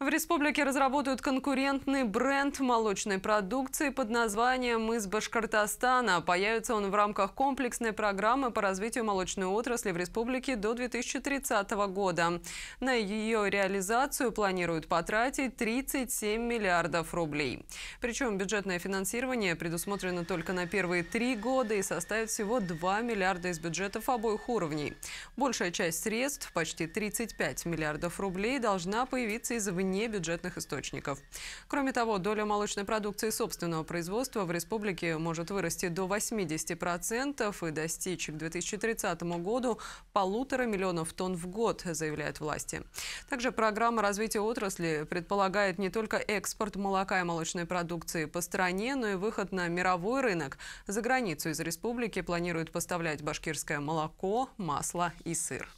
В республике разработают конкурентный бренд молочной продукции под названием «Из Башкортостана». Появится он в рамках комплексной программы по развитию молочной отрасли в республике до 2030 года. На ее реализацию планируют потратить 37 миллиардов рублей. Причем бюджетное финансирование предусмотрено только на первые три года и составит всего 2 миллиарда из бюджетов обоих уровней. Большая часть средств, почти 35 миллиардов рублей, должна появиться из-за вне бюджетных источников. Кроме того, доля молочной продукции собственного производства в республике может вырасти до 80% и достичь к 2030 году полутора миллионов тонн в год, заявляют власти. Также программа развития отрасли предполагает не только экспорт молока и молочной продукции по стране, но и выход на мировой рынок. За границу из республики планируют поставлять башкирское молоко, масло и сыр.